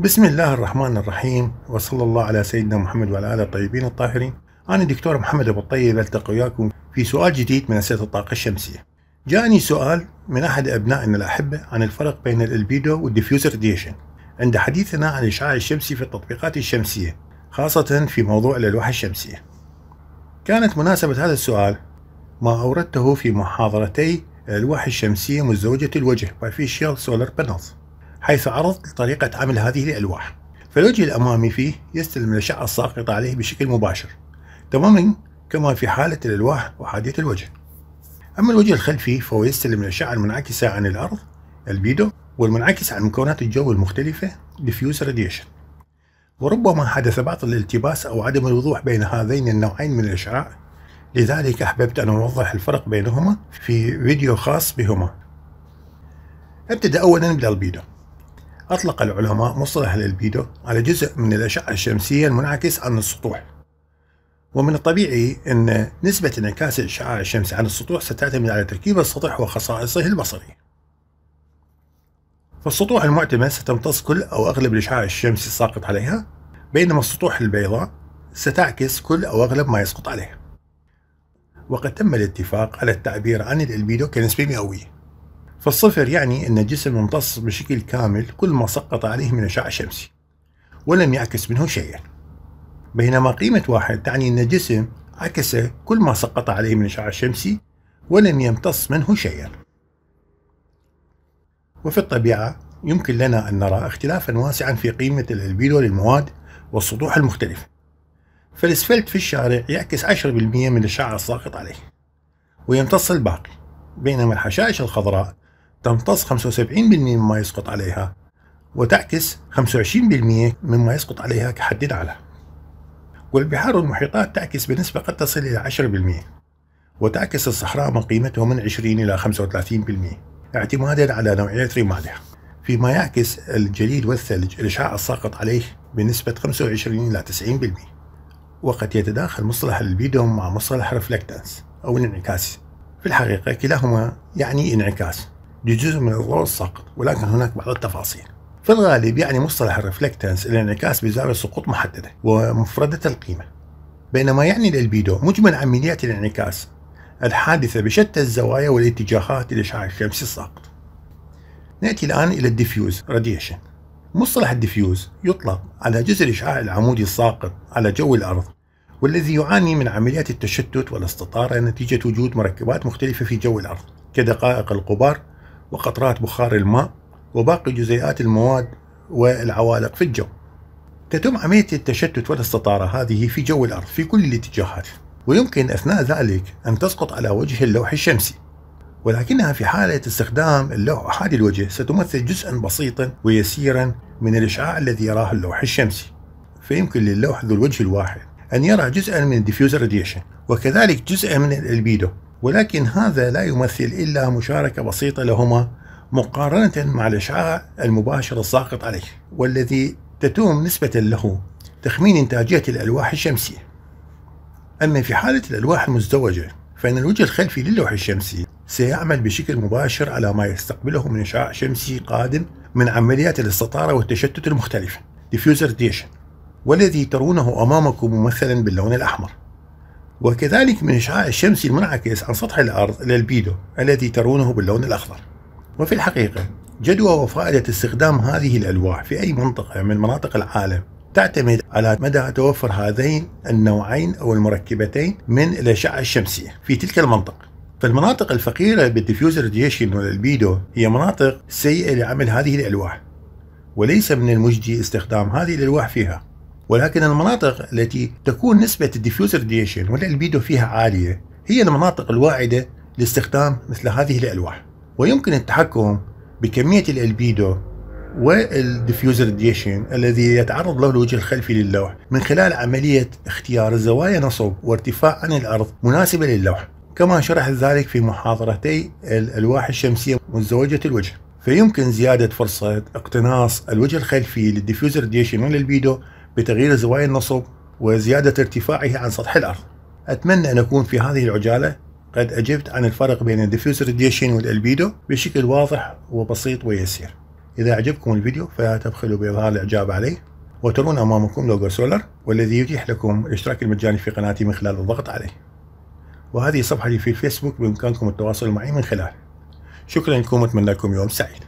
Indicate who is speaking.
Speaker 1: بسم الله الرحمن الرحيم وصلى الله على سيدنا محمد وعلى آله الطيبين الطاهرين أنا دكتور محمد أبو الطيب ألتقي وياكم في سؤال جديد من أسئلة الطاقة الشمسية جاءني سؤال من أحد أبنائنا الأحبة عن الفرق بين الألبيدو والديفيوز راديشن عند حديثنا عن الإشعاع الشمسي في التطبيقات الشمسية خاصة في موضوع الألواح الشمسية كانت مناسبة هذا السؤال ما أوردته في محاضرتي الألواح الشمسية مزدوجة الوجه Bifacial سولار بانلز حيث عرضت طريقة عمل هذه الألواح فالوجه الأمامي فيه يستلم الأشعة الساقطة عليه بشكل مباشر تماما كما في حالة الألواح وحادية الوجه أما الوجه الخلفي فهو يستلم الأشعة المنعكسة عن الأرض البيدو والمنعكس عن مكونات الجو المختلفة ديفيوز راديشن وربما حدث بعض الالتباس أو عدم الوضوح بين هذين النوعين من الإشعاع لذلك أحببت أن أوضح الفرق بينهما في فيديو خاص بهما أبتدأ أولا بالألبيدو أطلق العلماء مصطلح الألبيدو على جزء من الأشعة الشمسية المنعكس عن السطوح ومن الطبيعي أن نسبة انعكاس الإشعاع الشمسي عن السطوح ستعتمد على تركيب السطح وخصائصه البصرية فالسطوح المعتمة ستمتص كل أو أغلب الإشعاع الشمسي الساقط عليها بينما السطوح البيضاء ستعكس كل أو أغلب ما يسقط عليها وقد تم الاتفاق على التعبير عن الألبيدو كنسبة مئوية فالصفر يعني أن الجسم امتص بشكل كامل كل ما سقط عليه من أشعة شمسي ولم يعكس منه شيئا بينما قيمة واحد تعني أن الجسم عكس كل ما سقط عليه من أشعة شمسي ولم يمتص منه شيئا وفي الطبيعة يمكن لنا أن نرى اختلافا واسعا في قيمة الألبيدو للمواد والسطوح المختلفة فالاسفلت في الشارع يعكس 10% من الأشعة الساقط عليه ويمتص الباقي بينما الحشائش الخضراء تمتص 75% مما يسقط عليها وتعكس 25% مما يسقط عليها كحد أعلى والبحار والمحيطات تعكس بنسبة قد تصل إلى 10% وتعكس الصحراء من قيمته من 20 إلى 35% اعتمادا على نوعية رمالها فيما يعكس الجليد والثلج الإشعاع الساقط عليه بنسبة 25 إلى 90% وقد يتداخل مصطلح البيدوم مع مصطلح ريفلكتنس أو الانعكاس في الحقيقة كلاهما يعني انعكاس لجزء من الضوء الساقط ولكن هناك بعض التفاصيل في الغالب يعني مصطلح الرفلكتنس الانعكاس بزاوية سقوط محددة ومفردة القيمة بينما يعني الألبيدو مجمل عمليات الانعكاس الحادثة بشتى الزوايا والاتجاهات للإشعاع الشمسي الساقط نأتي الآن إلى الديفيوز راديشن مصطلح الديفيوز يطلق على جزء الإشعاع العمودي الساقط على جو الأرض والذي يعاني من عمليات التشتت والاستطارة نتيجة وجود مركبات مختلفة في جو الأرض كدقائق القبار وقطرات بخار الماء وباقي جزيئات المواد والعوالق في الجو تتم عملية التشتت والاستطارة هذه في جو الأرض في كل الاتجاهات ويمكن أثناء ذلك أن تسقط على وجه اللوح الشمسي ولكنها في حالة استخدام اللوح أحادي الوجه ستمثل جزءا بسيطا ويسيرا من الإشعاع الذي يراه اللوح الشمسي فيمكن للوح ذو الوجه الواحد أن يرى جزءا من الديفيوزر راديشن وكذلك جزءا من الألبيدو ولكن هذا لا يمثل إلا مشاركة بسيطة لهما مقارنة مع الإشعاع المباشر الساقط عليه والذي تتوم نسبة له تخمين إنتاجية الألواح الشمسية أما في حالة الألواح المزدوجة فإن الوجه الخلفي للوح الشمسي سيعمل بشكل مباشر على ما يستقبله من إشعاع شمسي قادم من عمليات الاستطارة والتشتت المختلفة diffuser والذي ترونه أمامكم ممثلا باللون الأحمر وكذلك من إشعاع الشمس المنعكس عن سطح الأرض إلى البيدو الذي ترونه باللون الأخضر وفي الحقيقة جدوى وفائدة استخدام هذه الألواح في أي منطقة من مناطق العالم تعتمد على مدى توفر هذين النوعين أو المركبتين من الأشعة الشمسية في تلك المنطقة فالمناطق الفقيرة بالديفيوزر راديشن والألبيدو هي مناطق سيئة لعمل هذه الألواح وليس من المجدي استخدام هذه الألواح فيها ولكن المناطق التي تكون نسبة الديفيوز راديشن والألبيدو فيها عالية هي المناطق الواعدة لاستخدام مثل هذه الألواح ويمكن التحكم بكمية الألبيدو والديفيوز راديشن الذي يتعرض له الوجه الخلفي للوح من خلال عملية اختيار زوايا نصب وارتفاع عن الأرض مناسبة للوح كما شرح ذلك في محاضرتي الألواح الشمسية مزدوجة الوجه فيمكن زيادة فرصة اقتناص الوجه الخلفي للديفيوز راديشن والألبيدو بتغيير زوايا النصب وزيادة ارتفاعه عن سطح الأرض أتمنى أن أكون في هذه العجالة قد أجبت عن الفرق بين الديفيوز راديشن والألبيدو بشكل واضح وبسيط ويسير إذا أعجبكم الفيديو فلا تبخلوا بإظهار الإعجاب عليه وترون أمامكم لوجو سولر والذي يتيح لكم الاشتراك المجاني في قناتي من خلال الضغط عليه وهذه صفحتي في الفيسبوك بإمكانكم التواصل معي من خلاله شكرا لكم وأتمنى لكم يوم سعيد